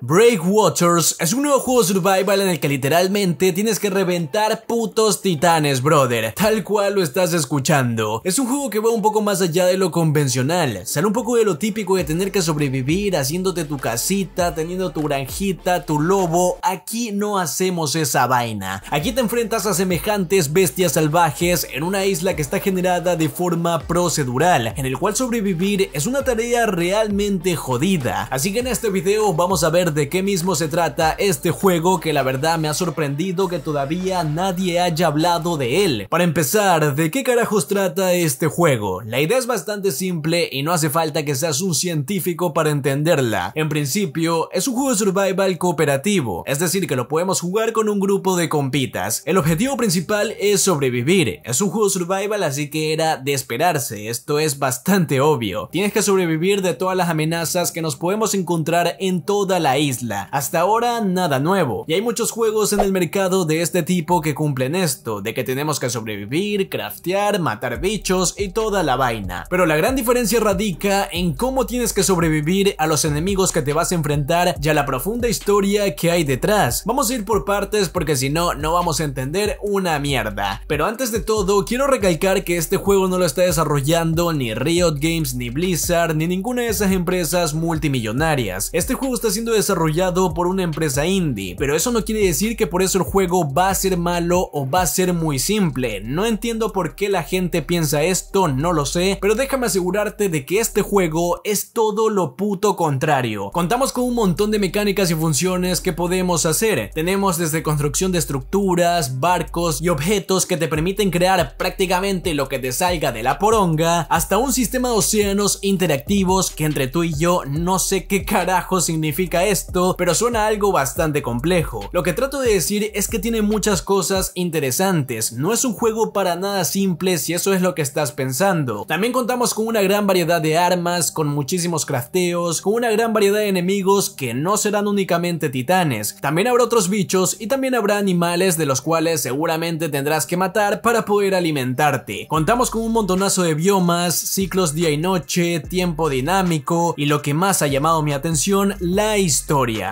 Breakwaters es un nuevo juego survival en el que literalmente tienes que reventar putos titanes, brother, tal cual lo estás escuchando. Es un juego que va un poco más allá de lo convencional, sale un poco de lo típico de tener que sobrevivir haciéndote tu casita, teniendo tu granjita, tu lobo, aquí no hacemos esa vaina. Aquí te enfrentas a semejantes bestias salvajes en una isla que está generada de forma procedural, en el cual sobrevivir es una tarea realmente jodida. Así que en este video vamos a ver de qué mismo se trata este juego que la verdad me ha sorprendido que todavía nadie haya hablado de él. Para empezar, ¿de qué carajos trata este juego? La idea es bastante simple y no hace falta que seas un científico para entenderla. En principio, es un juego de survival cooperativo, es decir que lo podemos jugar con un grupo de compitas. El objetivo principal es sobrevivir, es un juego survival así que era de esperarse, esto es bastante obvio. Tienes que sobrevivir de todas las amenazas que nos podemos encontrar en toda la isla. Hasta ahora nada nuevo. Y hay muchos juegos en el mercado de este tipo que cumplen esto, de que tenemos que sobrevivir, craftear, matar bichos y toda la vaina. Pero la gran diferencia radica en cómo tienes que sobrevivir a los enemigos que te vas a enfrentar y a la profunda historia que hay detrás. Vamos a ir por partes porque si no, no vamos a entender una mierda. Pero antes de todo, quiero recalcar que este juego no lo está desarrollando ni Riot Games, ni Blizzard, ni ninguna de esas empresas multimillonarias. Este juego está siendo desarrollado por una empresa indie, pero eso no quiere decir que por eso el juego va a ser malo o va a ser muy simple. No entiendo por qué la gente piensa esto, no lo sé, pero déjame asegurarte de que este juego es todo lo puto contrario. Contamos con un montón de mecánicas y funciones que podemos hacer. Tenemos desde construcción de estructuras, barcos y objetos que te permiten crear prácticamente lo que te salga de la poronga, hasta un sistema de océanos interactivos que entre tú y yo no sé qué carajo significa eso pero suena algo bastante complejo. Lo que trato de decir es que tiene muchas cosas interesantes, no es un juego para nada simple si eso es lo que estás pensando. También contamos con una gran variedad de armas, con muchísimos crafteos, con una gran variedad de enemigos que no serán únicamente titanes. También habrá otros bichos y también habrá animales de los cuales seguramente tendrás que matar para poder alimentarte. Contamos con un montonazo de biomas, ciclos día y noche, tiempo dinámico y lo que más ha llamado mi atención, la historia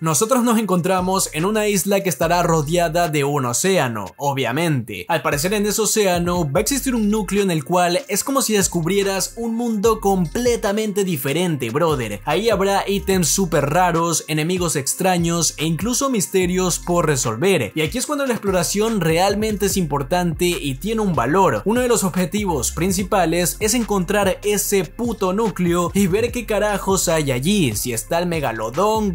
nosotros nos encontramos en una isla que estará rodeada de un océano, obviamente. Al parecer en ese océano va a existir un núcleo en el cual es como si descubrieras un mundo completamente diferente, brother. Ahí habrá ítems súper raros, enemigos extraños e incluso misterios por resolver. Y aquí es cuando la exploración realmente es importante y tiene un valor. Uno de los objetivos principales es encontrar ese puto núcleo y ver qué carajos hay allí, si está el megalodón,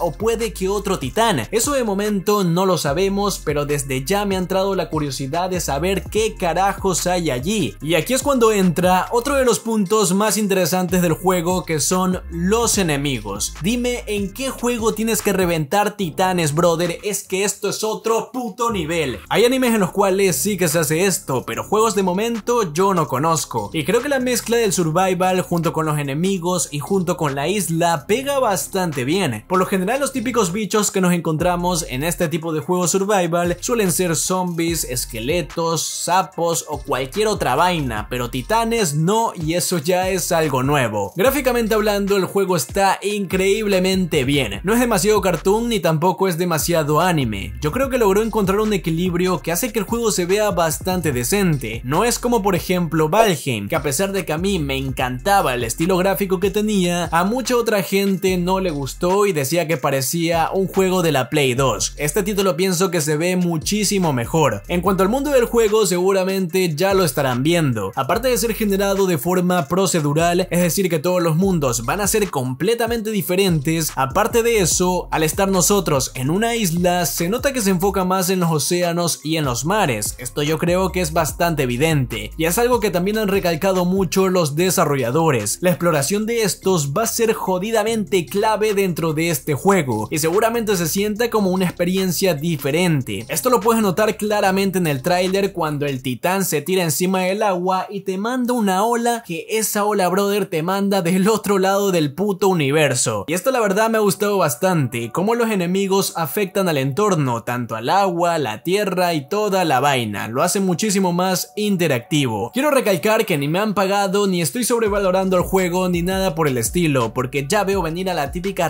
o puede que otro titán. Eso de momento no lo sabemos, pero desde ya me ha entrado la curiosidad de saber qué carajos hay allí. Y aquí es cuando entra otro de los puntos más interesantes del juego que son los enemigos. Dime en qué juego tienes que reventar titanes, brother, es que esto es otro puto nivel. Hay animes en los cuales sí que se hace esto, pero juegos de momento yo no conozco. Y creo que la mezcla del survival junto con los enemigos y junto con la isla pega bastante bien. Por lo general los típicos bichos que nos encontramos en este tipo de juego survival suelen ser zombies, esqueletos, sapos o cualquier otra vaina, pero titanes no y eso ya es algo nuevo. Gráficamente hablando el juego está increíblemente bien, no es demasiado cartoon ni tampoco es demasiado anime, yo creo que logró encontrar un equilibrio que hace que el juego se vea bastante decente, no es como por ejemplo Valheim, que a pesar de que a mí me encantaba el estilo gráfico que tenía, a mucha otra gente no le gustó y decía que parecía un juego de la Play 2. Este título pienso que se ve muchísimo mejor. En cuanto al mundo del juego, seguramente ya lo estarán viendo. Aparte de ser generado de forma procedural, es decir que todos los mundos van a ser completamente diferentes, aparte de eso, al estar nosotros en una isla, se nota que se enfoca más en los océanos y en los mares. Esto yo creo que es bastante evidente, y es algo que también han recalcado mucho los desarrolladores. La exploración de estos va a ser jodidamente clave dentro de este juego y seguramente se sienta como una experiencia diferente. Esto lo puedes notar claramente en el tráiler cuando el titán se tira encima del agua y te manda una ola que esa ola brother te manda del otro lado del puto universo. Y esto la verdad me ha gustado bastante, cómo los enemigos afectan al entorno, tanto al agua, la tierra y toda la vaina, lo hace muchísimo más interactivo. Quiero recalcar que ni me han pagado, ni estoy sobrevalorando el juego, ni nada por el estilo, porque ya veo venir a la típica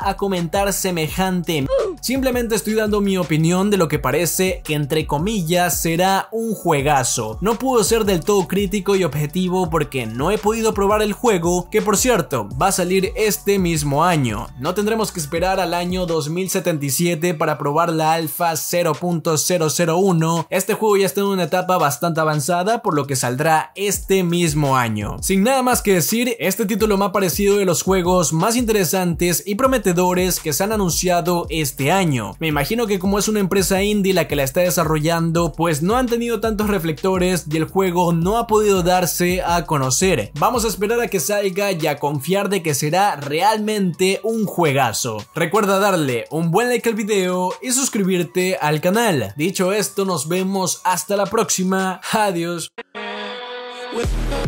a comentar semejante. Simplemente estoy dando mi opinión de lo que parece que entre comillas será un juegazo. No pudo ser del todo crítico y objetivo porque no he podido probar el juego, que por cierto, va a salir este mismo año. No tendremos que esperar al año 2077 para probar la alfa 0.001. Este juego ya está en una etapa bastante avanzada, por lo que saldrá este mismo año. Sin nada más que decir, este título me ha parecido de los juegos más interesantes y prometedores que se han anunciado este año. Me imagino que como es una empresa indie la que la está desarrollando, pues no han tenido tantos reflectores y el juego no ha podido darse a conocer. Vamos a esperar a que salga y a confiar de que será realmente un juegazo. Recuerda darle un buen like al video y suscribirte al canal. Dicho esto, nos vemos hasta la próxima. Adiós.